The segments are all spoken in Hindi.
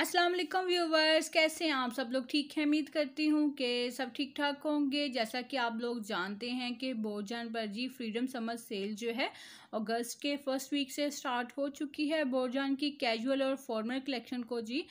अस्सलाम वालेकुम व्यूवर्स कैसे हैं आप सब लोग ठीक हैं उम्मीद करती हूँ कि सब ठीक ठाक होंगे जैसा कि आप लोग जानते हैं कि बोरजान जी फ्रीडम समर सेल जो है अगस्त के फर्स्ट वीक से स्टार्ट हो चुकी है बोरजान की कैजुअल और फॉर्मल कलेक्शन को जी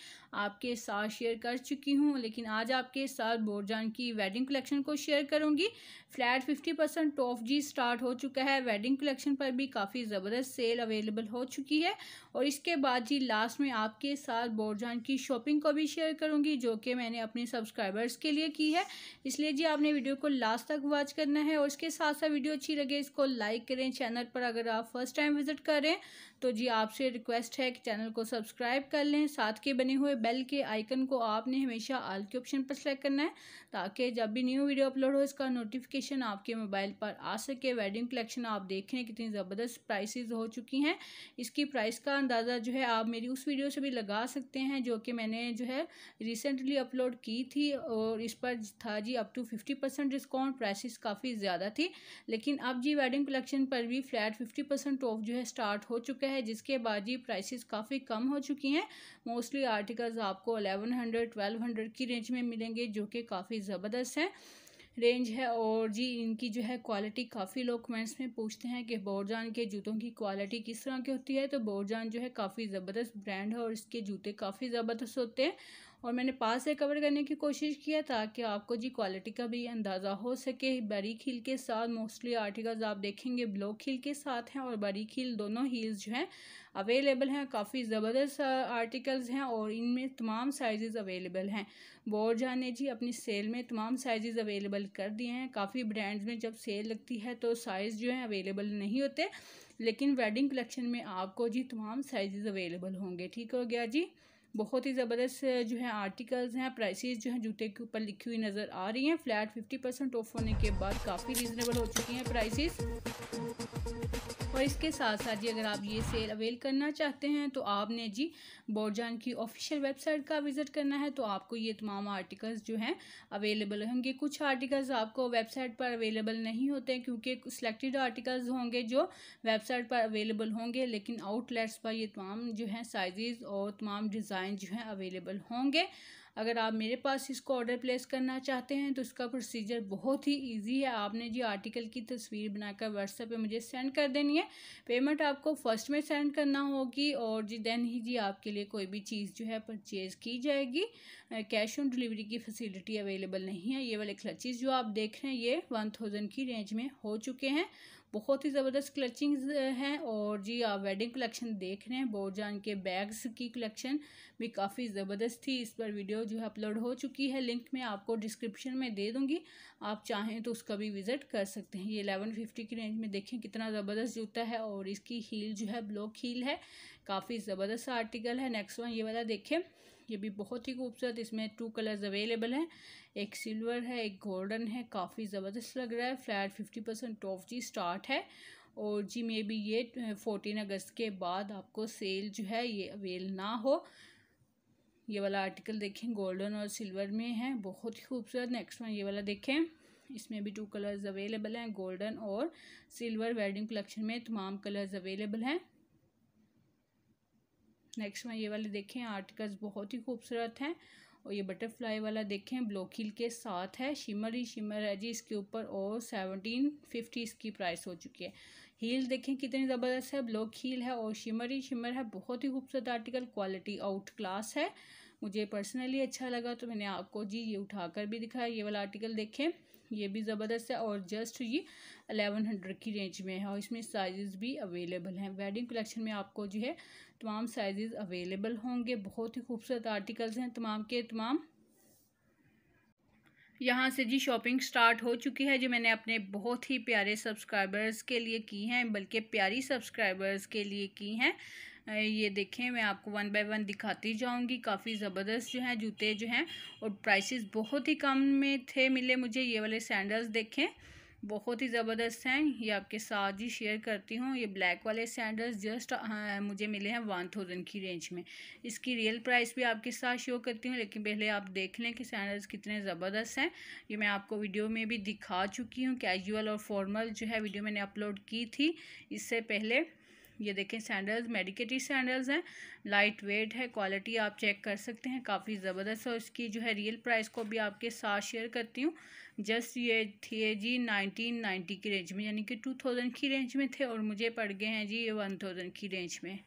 आपके साथ शेयर कर चुकी हूँ लेकिन आज आपके साथ बोरजान की वेडिंग कलेक्शन को शेयर करूँगी फ्लैट फिफ्टी परसेंट ऑफ जी स्टार्ट हो चुका है वेडिंग कलेक्शन पर भी काफ़ी ज़बरदस्त सेल अवेलेबल हो चुकी है और इसके बाद जी लास्ट में आपके साथ बोरजान की शॉपिंग को भी शेयर करूंगी जो कि मैंने अपने सब्सक्राइबर्स के लिए की है इसलिए जी आपने वीडियो को लास्ट तक वॉच करना है और इसके साथ साथ वीडियो अच्छी लगे इसको लाइक करें चैनल पर अगर आप फर्स्ट टाइम विजिट करें तो जी आपसे रिक्वेस्ट है कि चैनल को सब्सक्राइब कर लें साथ के बने हुए बेल के आइकन को आपने हमेशा आल के ऑप्शन पर सेलेक्ट करना है ताकि जब भी न्यू वीडियो अपलोड हो इसका नोटिफिकेशन आपके मोबाइल पर आ सके वेडिंग कलेक्शन आप देखें कितनी ज़बरदस्त प्राइसेस हो चुकी हैं इसकी प्राइस का अंदाज़ा जो है आप मेरी उस वीडियो से भी लगा सकते हैं जो कि मैंने जो है रिसेंटली अपलोड की थी और इस पर था जी up to fifty percent discount prices काफ़ी ज़्यादा थी लेकिन अब जी वेडिंग कलेक्शन पर भी फ्लैट फिफ्टी परसेंट ऑफ जो है स्टार्ट हो चुका है है जिसके बाद ये प्राइसेस काफ़ी कम हो चुकी हैं मोस्टली आर्टिकल्स आपको 1100 1200 की रेंज में मिलेंगे जो कि काफ़ी ज़बरदस्त हैं रेंज है और जी इनकी जो है क्वालिटी काफ़ी लोग कमेंट्स में पूछते हैं कि बोरजान के जूतों की क्वालिटी किस तरह की होती है तो बोरजान जो है काफ़ी ज़बरदस्त ब्रांड है और इसके जूते काफ़ी ज़बरदस्त होते हैं और मैंने पास से कवर करने की कोशिश किया ताकि आपको जी क्वालिटी का भी अंदाज़ा हो सके बारीक हील के साथ मोस्टली आर्टिकल्स आप देखेंगे ब्लॉक हील के साथ हैं और बारीक हील दोनों हील्स जो हैं अवेलेबल हैं काफ़ी ज़बरदस्त आर्टिकल्स हैं और इनमें तमाम साइज़ अवेलेबल हैं बोरजान ने जी अपनी सेल में तमाम साइज़ अवेलेबल कर दिए हैं काफ़ी ब्रांड्स में जब सेल लगती है तो साइज़ जो है अवेलेबल नहीं होते लेकिन वेडिंग कलेक्शन में आपको जी तमाम साइज़ अवेलेबल होंगे ठीक हो गया जी बहुत ही ज़बरदस्त जो है आर्टिकल्स हैं प्राइसेस जो हैं जूते के ऊपर लिखी हुई नज़र आ रही हैं फ्लैट फिफ्टी परसेंट ऑफ होने के बाद काफ़ी रीज़नेबल हो चुकी हैं प्राइसेस और इसके साथ साथ जी अगर आप ये सेल अवेल करना चाहते हैं तो आपने जी बोर्जान की ऑफिशियल वेबसाइट का विज़िट करना है तो आपको ये तमाम आर्टिकल्स जो हैं अवेलेबल होंगे कुछ आर्टिकल्स आपको वेबसाइट पर अवेलेबल नहीं होते क्योंकि सिलेक्टेड आर्टिकल्स होंगे जो वेबसाइट पर अवेलेबल होंगे लेकिन आउटलेट्स पर ये तमाम जो हैं साइज़ और तमाम डिज़ाइन जो हैं अवेलेबल होंगे अगर आप मेरे पास इसको ऑर्डर प्लेस करना चाहते हैं तो इसका प्रोसीजर बहुत ही ईजी है आपने जी आर्टिकल की तस्वीर बनाकर व्हाट्सएप पर मुझे सेंड कर देनी है पेमेंट आपको फर्स्ट में सेंड करना होगी और जी देन ही जी आपके लिए कोई भी चीज़ जो है परचेज़ की जाएगी कैश ऑन डिलीवरी की फैसिलिटी अवेलेबल नहीं है ये वाले क्लचेज़ जो आप देख रहे हैं ये वन थाउजेंड की रेंज में हो चुके हैं बहुत ही ज़बरदस्त क्लचिंग हैं और जी आप वेडिंग कलेक्शन देख रहे हैं बोरजान के बैग्स की कलेक्शन भी काफ़ी ज़बरदस्त थी इस पर वीडियो जो है अपलोड हो चुकी है लिंक मैं आपको डिस्क्रिप्शन में दे दूँगी आप चाहें तो उसका भी विज़िट कर सकते हैं ये एलेवन फिफ्टी की रेंज में देखें कितना ज़बरदस्त जूता है और इसकी हील जो है ब्लॉक हील है काफ़ी ज़बरदस्त आर्टिकल है नेक्स्ट वन ये वाला देखें ये भी बहुत ही खूबसूरत इसमें टू कलर्स अवेलेबल हैं एक सिल्वर है एक गोल्डन है काफ़ी ज़बरदस्त लग रहा है फ्लैट फिफ्टी परसेंट ऑफ जी स्टार्ट है और जी मे बी ये फोर्टीन अगस्त के बाद आपको सेल जो है ये अवेल ना हो ये वाला आर्टिकल देखें गोल्डन और सिल्वर में है बहुत ही खूबसूरत नेक्स्ट वन ये वाला देखें इसमें भी टू कलर्स अवेलेबल हैं गोल्डन और सिल्वर वेडिंग कलेक्शन में तमाम कलर्स अवेलेबल हैं नेक्स्ट में ये वाले देखें आर्टिकल्स बहुत ही खूबसूरत हैं और ये बटरफ्लाई वाला देखें ब्लॉक हिल के साथ है शिमर ही शिमर है जी इसके ऊपर और सेवनटीन फिफ्टी इसकी प्राइस हो चुकी है हील देखें कितनी ज़बरदस्त है ब्लॉक हील है और शिमर ही शिमर है बहुत ही खूबसूरत आर्टिकल क्वालिटी आउट क्लास है मुझे पर्सनली अच्छा लगा तो मैंने आपको जी ये उठाकर भी दिखाया ये वाला आर्टिकल देखें ये भी ज़बरदस्त है और जस्ट ये अलेवन हंड्रेड की रेंज में है और इसमें साइज़ भी अवेलेबल हैं वेडिंग कलेक्शन में आपको जो है तमाम साइज़ अवेलेबल होंगे बहुत ही खूबसूरत आर्टिकल्स हैं तमाम के तमाम यहाँ से जी शॉपिंग स्टार्ट हो चुकी है जो मैंने अपने बहुत ही प्यारे सब्सक्राइबर्स के लिए की हैं बल्कि प्यारी सब्सक्राइबर्स के लिए की हैं ये देखें मैं आपको वन बाय वन दिखाती जाऊंगी काफ़ी ज़बरदस्त जो हैं जूते जो हैं और प्राइसेस बहुत ही कम में थे मिले मुझे ये वाले सैंडल्स देखें बहुत ही ज़बरदस्त हैं ये आपके साथ ही शेयर करती हूँ ये ब्लैक वाले सैंडल्स जस्ट मुझे मिले हैं वन थाउजेंड की रेंज में इसकी रियल प्राइस भी आपके साथ शो करती हूँ लेकिन पहले आप देख लें कि सैंडल्स कितने ज़बरदस्त हैं ये मैं आपको वीडियो में भी दिखा चुकी हूँ कैजुअल और फॉर्मल जो है वीडियो मैंने अपलोड की थी इससे पहले ये देखें सैंडल्स मेडिकेटी सैंडल्स हैं लाइट वेट है क्वालिटी आप चेक कर सकते हैं काफ़ी ज़बरदस्त और इसकी जो है रियल प्राइस को भी आपके साथ शेयर करती हूँ जस्ट ये थे जी नाइनटीन नाइन्टी की रेंज में यानी कि टू थाउजेंड की रेंज में थे और मुझे पड़ गए हैं जी ये वन थाउजेंड की रेंज में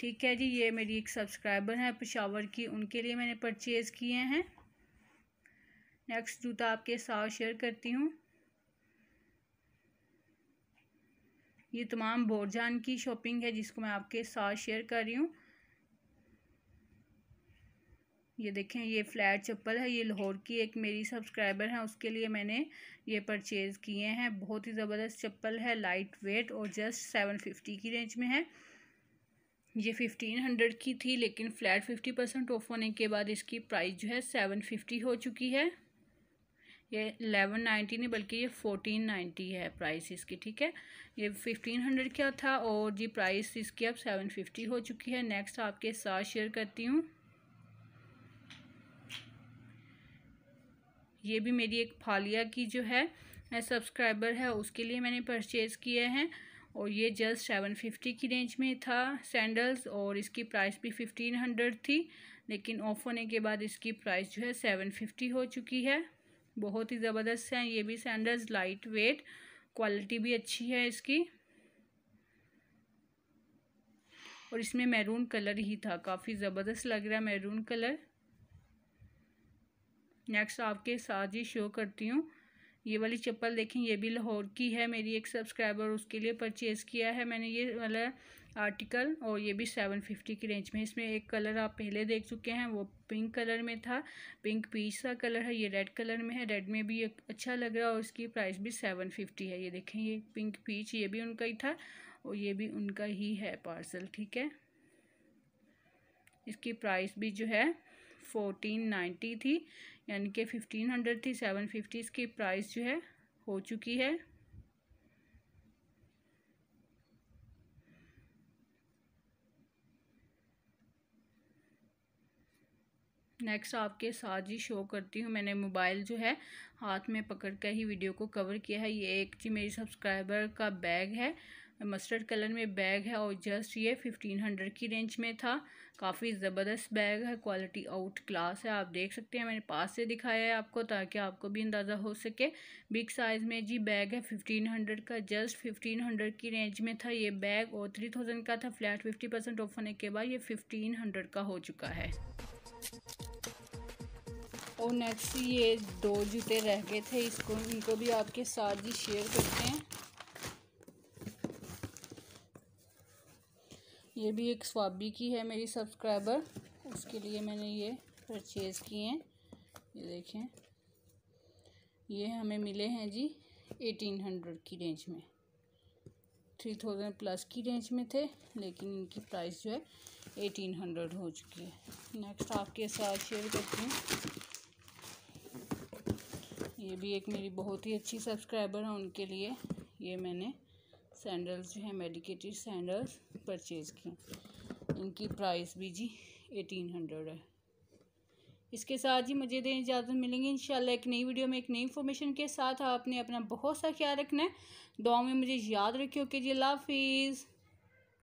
ठीक है जी ये मेरी एक सब्सक्राइबर हैं पिशावर की उनके लिए मैंने परचेज़ किए हैं नेक्स्ट जूता आपके साथ शेयर करती हूँ ये तमाम बोरजान की शॉपिंग है जिसको मैं आपके साथ शेयर कर रही हूँ ये देखें ये फ्लैट चप्पल है ये लाहौर की एक मेरी सब्सक्राइबर हैं उसके लिए मैंने ये परचेज़ किए हैं बहुत ही ज़बरदस्त चप्पल है लाइट वेट और जस्ट सेवन फिफ्टी की रेंज में है ये फिफ्टीन हंड्रेड की थी लेकिन फ़्लैट फिफ्टी परसेंट ऑफ होने के बाद इसकी प्राइस जो है सेवन फिफ्टी हो चुकी है ये एलेवन नाइन्टी नहीं बल्कि ये फोर्टीन नाइन्टी है प्राइस इसकी ठीक है ये फिफ्टीन हंड्रेड क्या था और जी प्राइस इसकी अब सेवन फिफ्टी हो चुकी है नेक्स्ट आपके साथ शेयर करती हूँ ये भी मेरी एक फालिया की जो है सब्सक्राइबर है उसके लिए मैंने परचेज़ किए हैं और ये जस्ट सेवन फिफ्टी की रेंज में था सैंडल्स और इसकी प्राइस भी फिफ्टीन हंड्रेड थी लेकिन ऑफ होने के बाद इसकी प्राइस जो है सेवन फिफ्टी हो चुकी है बहुत ही ज़बरदस्त हैं ये भी सैंडल्स लाइट वेट क्वालिटी भी अच्छी है इसकी और इसमें मैरून कलर ही था काफ़ी ज़बरदस्त लग रहा है मैरून कलर नेक्स्ट आपके साथ ही शो करती हूँ ये वाली चप्पल देखें ये भी लाहौर की है मेरी एक सब्सक्राइबर उसके लिए परचेज़ किया है मैंने ये वाला आर्टिकल और ये भी सेवन फिफ्टी की रेंज में इसमें एक कलर आप पहले देख चुके हैं वो पिंक कलर में था पिंक पीच का कलर है ये रेड कलर में है रेड में भी अच्छा लग रहा है और इसकी प्राइस भी सेवन फिफ्टी है ये देखें ये पिंक पीच ये भी उनका ही था और ये भी उनका ही है पार्सल ठीक है इसकी प्राइस भी जो है फोर्टीन नाइन्टी थी यानी कि फिफ्टीन हंड्रेड थी सेवन फिफ्टी इसकी प्राइस जो है हो चुकी है नेक्स्ट आपके साथ ही शो करती हूँ मैंने मोबाइल जो है हाथ में पकड़ कर ही वीडियो को कवर किया है ये एक जी मेरी सब्सक्राइबर का बैग है मस्टर्ड कलर में बैग है और जस्ट ये फिफ्टीन हंड्रेड की रेंज में था काफ़ी ज़बरदस्त बैग है क्वालिटी आउट क्लास है आप देख सकते हैं मैंने पास से दिखाया है आपको ताकि आपको भी अंदाज़ा हो सके बिग साइज़ में जी बैग है फिफ्टीन हंड्रेड का जस्ट फिफ्टीन हंड्रेड की रेंज में था ये बैग और थ्री थाउजेंड का था फ्लैट फिफ्टी परसेंट ऑफ होने के बाद ये फिफ्टीन हंड्रेड का हो चुका है और नेक्स्ट ये दो जूते रह गए थे इसको इनको भी आपके साथ ही शेयर करते हैं ये भी एक स्वाबी की है मेरी सब्सक्राइबर उसके लिए मैंने ये परचेज़ किए हैं ये देखें ये हमें मिले हैं जी एटीन हंड्रेड की रेंज में थ्री थाउजेंड प्लस की रेंज में थे लेकिन इनकी प्राइस जो है एटीन हंड्रेड हो चुकी है नेक्स्ट आपके साथ शेयर करती हूँ ये भी एक मेरी बहुत ही अच्छी सब्सक्राइबर है उनके लिए ये मैंने सैंडल्स जो हैं मेडिकेटेड सैंडल्स परचेज़ की इनकी प्राइस भी जी एटीन हंड्रेड है इसके साथ जी मुझे दें इजाज़त मिलेंगे इन एक नई वीडियो में एक नई इन्फॉर्मेशन के साथ आपने अपना बहुत सा ख्याल रखना है दुआ में मुझे याद रखियो कि जी लाफिज़